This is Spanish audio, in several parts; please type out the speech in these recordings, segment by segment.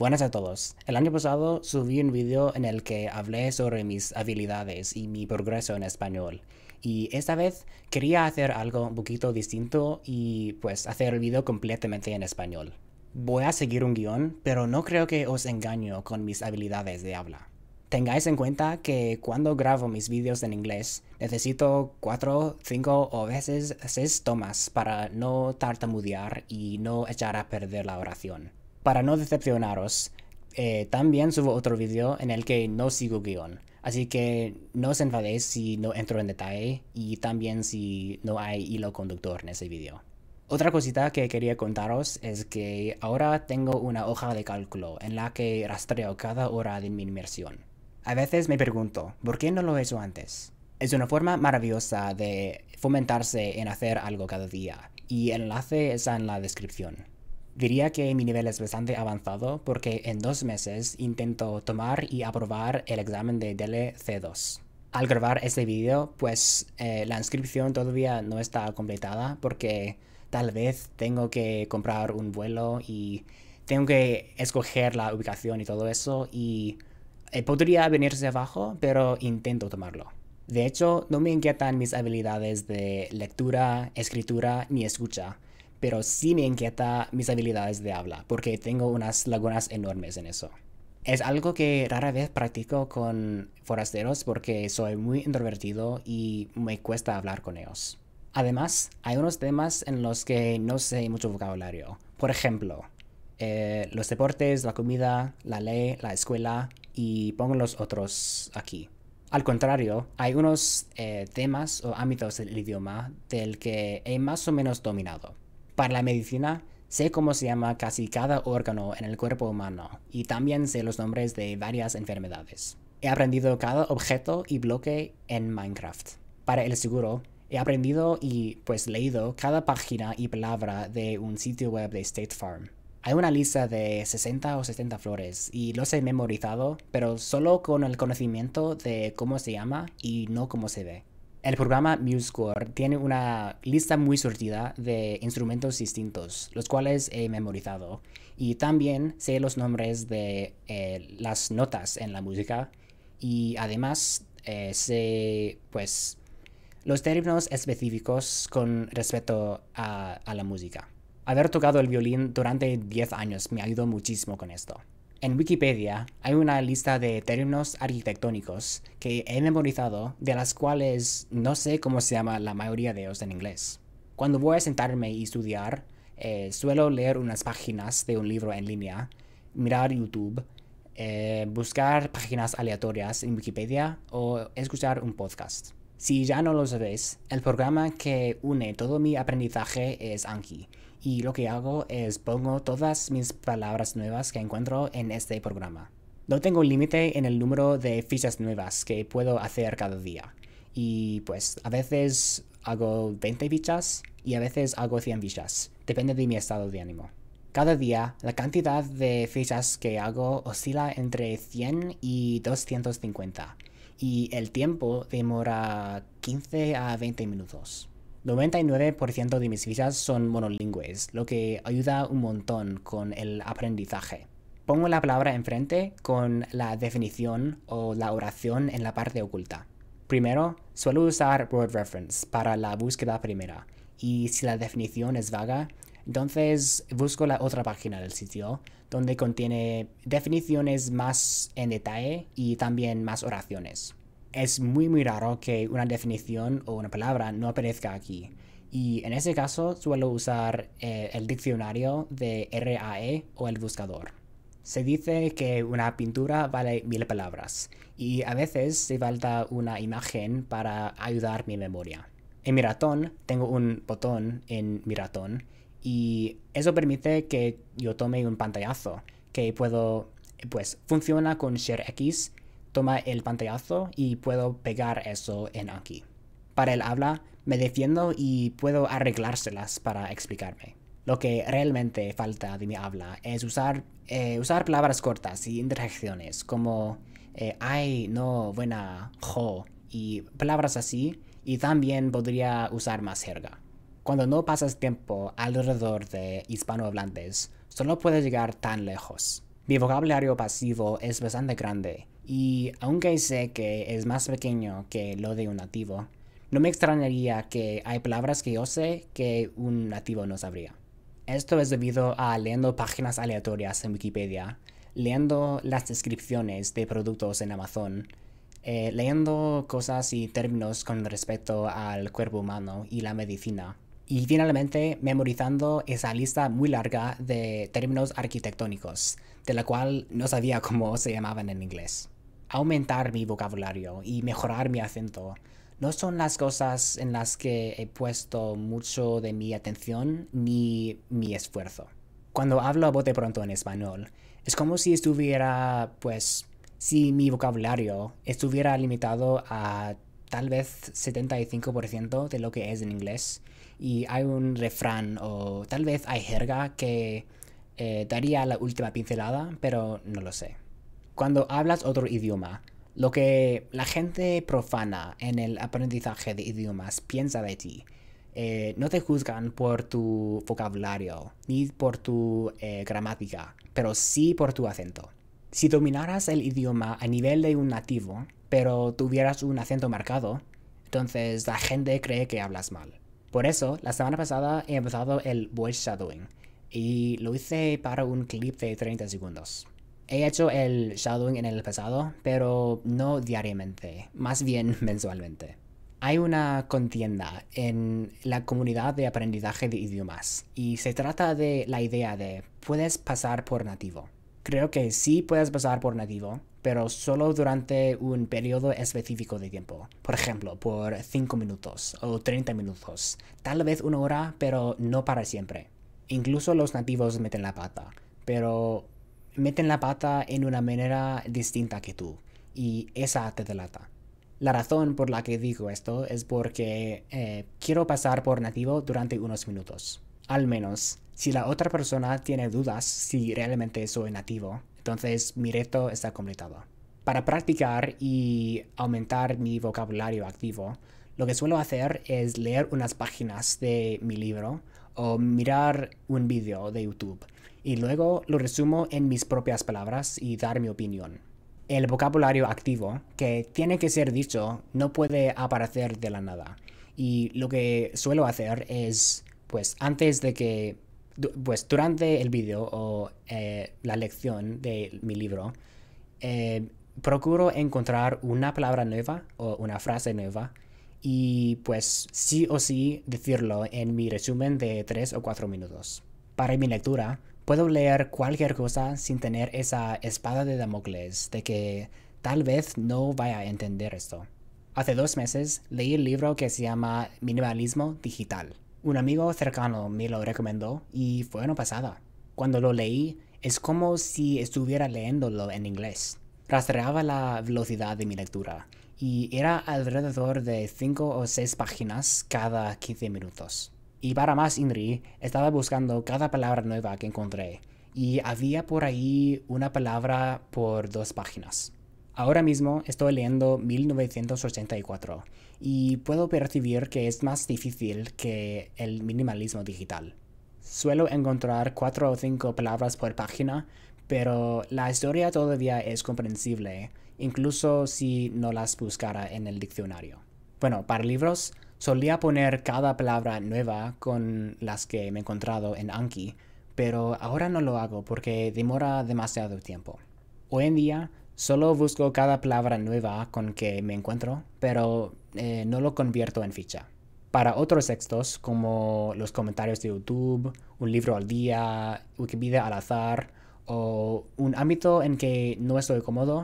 Buenas a todos. El año pasado subí un video en el que hablé sobre mis habilidades y mi progreso en español. Y esta vez quería hacer algo un poquito distinto y pues hacer el video completamente en español. Voy a seguir un guión, pero no creo que os engaño con mis habilidades de habla. Tengáis en cuenta que cuando grabo mis vídeos en inglés, necesito cuatro, 5 o veces 6 tomas para no tartamudear y no echar a perder la oración. Para no decepcionaros, eh, también subo otro vídeo en el que no sigo guión. Así que no os enfadéis si no entro en detalle y también si no hay hilo conductor en ese vídeo. Otra cosita que quería contaros es que ahora tengo una hoja de cálculo en la que rastreo cada hora de mi inmersión. A veces me pregunto, ¿por qué no lo he hecho antes? Es una forma maravillosa de fomentarse en hacer algo cada día y el enlace está en la descripción. Diría que mi nivel es bastante avanzado porque en dos meses intento tomar y aprobar el examen de DLC2. Al grabar este video, pues eh, la inscripción todavía no está completada porque tal vez tengo que comprar un vuelo y tengo que escoger la ubicación y todo eso y eh, podría venirse abajo, pero intento tomarlo. De hecho, no me inquietan mis habilidades de lectura, escritura ni escucha pero sí me inquieta mis habilidades de habla, porque tengo unas lagunas enormes en eso. Es algo que rara vez practico con forasteros porque soy muy introvertido y me cuesta hablar con ellos. Además, hay unos temas en los que no sé mucho vocabulario. Por ejemplo, eh, los deportes, la comida, la ley, la escuela y pongo los otros aquí. Al contrario, hay unos eh, temas o ámbitos del idioma del que he más o menos dominado. Para la medicina, sé cómo se llama casi cada órgano en el cuerpo humano y también sé los nombres de varias enfermedades. He aprendido cada objeto y bloque en Minecraft. Para el seguro, he aprendido y pues leído cada página y palabra de un sitio web de State Farm. Hay una lista de 60 o 70 flores y los he memorizado, pero solo con el conocimiento de cómo se llama y no cómo se ve. El programa MuseScore tiene una lista muy sortida de instrumentos distintos, los cuales he memorizado, y también sé los nombres de eh, las notas en la música, y además eh, sé, pues, los términos específicos con respecto a, la música. Haber tocado el violín durante 10 años me ayudó muchísimo con esto. En Wikipedia hay una lista de términos arquitectónicos que he memorizado, de las cuales no sé cómo se llama la mayoría de ellos en inglés. Cuando voy a sentarme y estudiar, eh, suelo leer unas páginas de un libro en línea, mirar YouTube, eh, buscar páginas aleatorias en Wikipedia o escuchar un podcast. Si ya no lo sabéis, el programa que une todo mi aprendizaje es Anki, y lo que hago es pongo todas mis palabras nuevas que encuentro en este programa. No tengo límite en el número de fichas nuevas que puedo hacer cada día, y pues a veces hago 20 fichas y a veces hago 100 fichas, depende de mi estado de ánimo. Cada día, la cantidad de fichas que hago oscila entre 100 y 250, y el tiempo demora 15 a 20 minutos. 99% de mis fichas son monolingües, lo que ayuda un montón con el aprendizaje. Pongo la palabra enfrente con la definición o la oración en la parte oculta. Primero, suelo usar Word Reference para la búsqueda primera, y si la definición es vaga, entonces busco la otra página del sitio donde contiene definiciones más en detalle y también más oraciones. Es muy muy raro que una definición o una palabra no aparezca aquí. Y en ese caso suelo usar eh, el diccionario de RAE o el buscador. Se dice que una pintura vale mil palabras y a veces se falta una imagen para ayudar mi memoria. En mi ratón tengo un botón en mi ratón y eso permite que yo tome un pantallazo que puedo, pues funciona con ShareX, toma el pantallazo y puedo pegar eso en aquí. Para el habla me defiendo y puedo arreglárselas para explicarme. Lo que realmente falta de mi habla es usar, eh, palabras cortas y interjecciones como eh, ay, no, buena, jo y palabras así y también podría usar más jerga. Cuando no pasas tiempo alrededor de hispanohablantes, solo puedes llegar tan lejos. Mi vocabulario pasivo es bastante grande, y aunque sé que es más pequeño que lo de un nativo, no me extrañaría que hay palabras que yo sé que un nativo no sabría. Esto es debido a leyendo páginas aleatorias en Wikipedia, leyendo las descripciones de productos en Amazon, eh, leyendo cosas y términos con respecto al cuerpo humano y la medicina, y finalmente memorizando esa lista muy larga de términos arquitectónicos, de la cual no sabía cómo se llamaban en inglés. Aumentar mi vocabulario y mejorar mi acento no son las cosas en las que he puesto mucho de mi atención ni mi esfuerzo. Cuando hablo a bote pronto en español, es como si estuviera, pues, si mi vocabulario estuviera limitado a tal vez 75% de lo que es en inglés. Y hay un refrán o tal vez hay jerga que eh, daría la última pincelada, pero no lo sé. Cuando hablas otro idioma, lo que la gente profana en el aprendizaje de idiomas piensa de ti, eh, no te juzgan por tu vocabulario ni por tu eh, gramática, pero sí por tu acento. Si dominaras el idioma a nivel de un nativo, pero tuvieras un acento marcado, entonces la gente cree que hablas mal. Por eso, la semana pasada he empezado el voice shadowing y lo hice para un clip de 30 segundos. He hecho el shadowing en el pasado, pero no diariamente, más bien mensualmente. Hay una contienda en la comunidad de aprendizaje de idiomas y se trata de la idea de puedes pasar por nativo. Creo que sí puedes pasar por nativo, pero solo durante un periodo específico de tiempo, por ejemplo, por 5 minutos o 30 minutos, tal vez una hora, pero no para siempre. Incluso los nativos meten la pata, pero meten la pata en una manera distinta que tú, y esa te delata. La razón por la que digo esto es porque eh, quiero pasar por nativo durante unos minutos. Al menos, si la otra persona tiene dudas si realmente soy nativo, entonces mi reto está completado. Para practicar y aumentar mi vocabulario activo, lo que suelo hacer es leer unas páginas de mi libro o mirar un vídeo de YouTube y luego lo resumo en mis propias palabras y dar mi opinión. El vocabulario activo, que tiene que ser dicho, no puede aparecer de la nada. Y lo que suelo hacer es, pues antes de que pues durante el vídeo o eh, la lección de mi libro, eh, procuro encontrar una palabra nueva o una frase nueva y pues sí o sí decirlo en mi resumen de tres o cuatro minutos. Para mi lectura, puedo leer cualquier cosa sin tener esa espada de Damocles de que tal vez no vaya a entender esto. Hace dos meses leí el libro que se llama Minimalismo Digital un amigo cercano me lo recomendó y fue una pasada. Cuando lo leí, es como si estuviera leyéndolo en inglés. Rastreaba la velocidad de mi lectura y era alrededor de 5 o 6 páginas cada 15 minutos. Y para más INRI, estaba buscando cada palabra nueva que encontré y había por ahí una palabra por dos páginas. Ahora mismo estoy leyendo 1984 y puedo percibir que es más difícil que el minimalismo digital. Suelo encontrar cuatro o cinco palabras por página, pero la historia todavía es comprensible, incluso si no las buscara en el diccionario. Bueno, para libros, solía poner cada palabra nueva con las que me he encontrado en Anki, pero ahora no lo hago porque demora demasiado tiempo. Hoy en día, Solo busco cada palabra nueva con que me encuentro, pero eh, no lo convierto en ficha. Para otros textos, como los comentarios de YouTube, un libro al día, Wikipedia al azar, o un ámbito en que no estoy cómodo,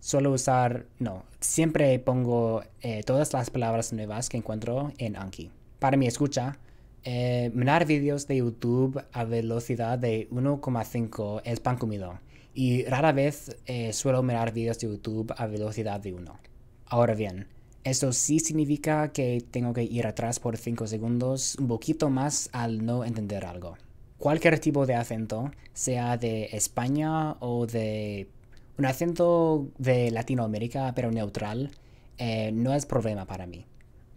suelo usar, no, siempre pongo eh, todas las palabras nuevas que encuentro en Anki. Para mi escucha, eh, mirar vídeos de YouTube a velocidad de 1,5 es pan comido y rara vez eh, suelo mirar videos de YouTube a velocidad de uno. Ahora bien, esto sí significa que tengo que ir atrás por 5 segundos un poquito más al no entender algo. Cualquier tipo de acento, sea de España o de un acento de Latinoamérica pero neutral, eh, no es problema para mí.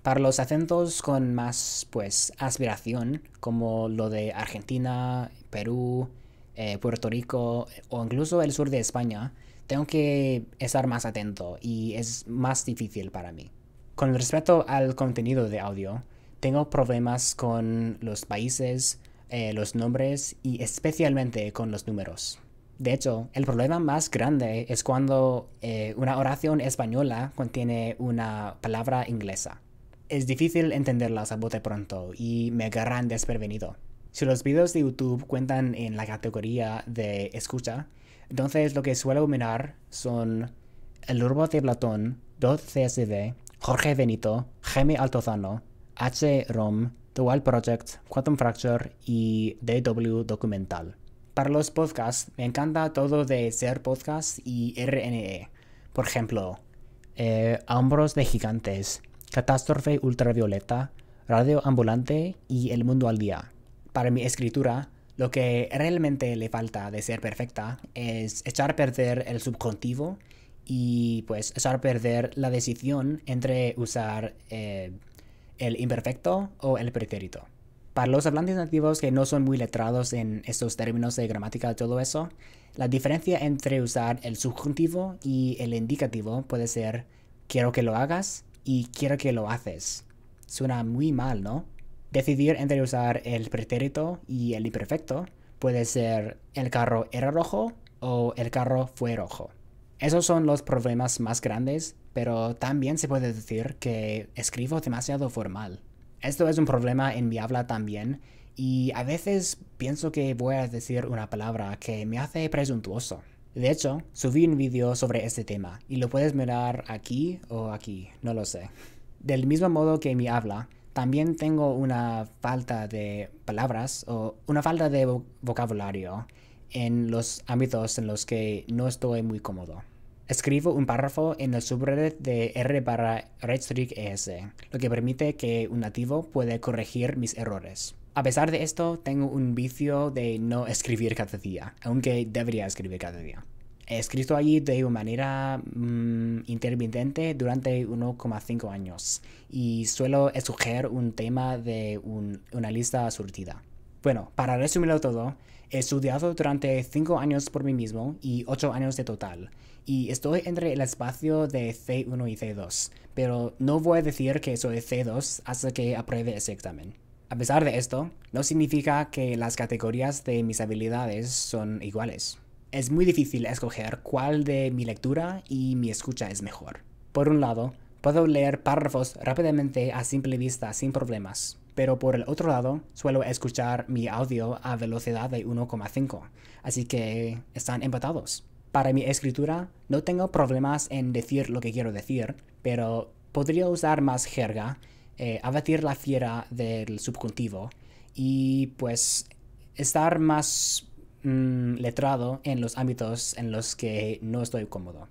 Para los acentos con más pues aspiración, como lo de Argentina, Perú, eh, Puerto Rico o incluso el sur de España, tengo que estar más atento y es más difícil para mí. Con respecto al contenido de audio, tengo problemas con los países, eh, los nombres y especialmente con los números. De hecho, el problema más grande es cuando eh, una oración española contiene una palabra inglesa. Es difícil entenderlas a bote pronto y me agarran desprevenido. Si los videos de YouTube cuentan en la categoría de escucha, entonces lo que suelo mirar son El Urbo de Platón, Dot csd Jorge Benito, Jaime Altozano, H. Rom, The Wild Project, Quantum Fracture y DW Documental. Para los podcasts, me encanta todo de Ser Podcast y RNE. Por ejemplo, eh, Hombros de Gigantes, Catástrofe Ultravioleta, Radio Ambulante y El Mundo al Día para mi escritura, lo que realmente le falta de ser perfecta es echar a perder el subjuntivo y pues echar a perder la decisión entre usar eh, el imperfecto o el pretérito. Para los hablantes nativos que no son muy letrados en estos términos de gramática y todo eso, la diferencia entre usar el subjuntivo y el indicativo puede ser quiero que lo hagas y quiero que lo haces. Suena muy mal, ¿no? Decidir entre usar el pretérito y el imperfecto puede ser el carro era rojo o el carro fue rojo. Esos son los problemas más grandes, pero también se puede decir que escribo demasiado formal. Esto es un problema en mi habla también, y a veces pienso que voy a decir una palabra que me hace presuntuoso. De hecho, subí un vídeo sobre este tema y lo puedes mirar aquí o aquí, no lo sé. Del mismo modo que mi habla, también tengo una falta de palabras o una falta de vocabulario en los ámbitos en los que no estoy muy cómodo. Escribo un párrafo en el subreddit de R para ES, e lo que permite que un nativo pueda corregir mis errores. A pesar de esto, tengo un vicio de no escribir cada día, aunque debería escribir cada día escrito allí de manera mm, intermitente durante 1,5 años y suelo escoger un tema de una lista surtida. Bueno, para resumirlo todo, he estudiado durante 5 años por mí mismo y 8 años de total, y estoy entre el espacio de C1 y C2, pero no voy a decir que soy C2 hasta que apruebe ese examen. A pesar de esto, no significa que las categorías de mis habilidades son iguales. Es muy difícil escoger cuál de mi lectura y mi escucha es mejor. Por un lado, puedo leer párrafos rápidamente a simple vista sin problemas, pero por el otro lado, suelo escuchar mi audio a velocidad de 1,5, así que están empatados. Para mi escritura, no tengo problemas en decir lo que quiero decir, pero podría usar más jerga, eh, abatir la fiera del subjuntivo y pues estar más Mm, letrado en los ámbitos en los que no estoy cómodo.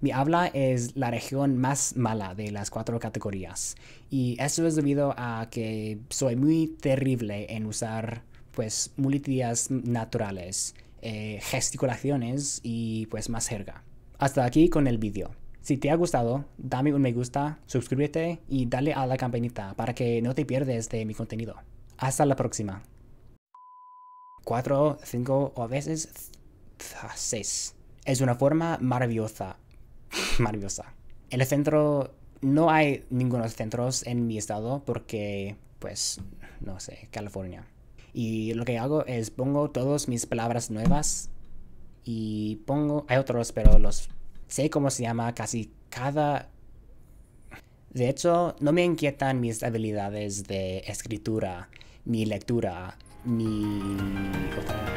Mi habla es la región más mala de las cuatro categorías y eso es debido a que soy muy terrible en usar pues muletillas naturales, eh, gesticulaciones y pues más jerga. Hasta aquí con el vídeo. Si te ha gustado, dame un me gusta, suscríbete y dale a la campanita para que no te pierdes de mi contenido. Hasta la próxima cuatro, cinco o a veces seis. Es una forma maravillosa. maravillosa. En el centro no hay ningunos centros en mi estado porque, pues, no sé, California. Y lo que hago es pongo todas mis palabras nuevas y pongo, hay otros, pero los sé cómo se llama casi cada... De hecho, no me inquietan mis habilidades de escritura ni lectura 見応え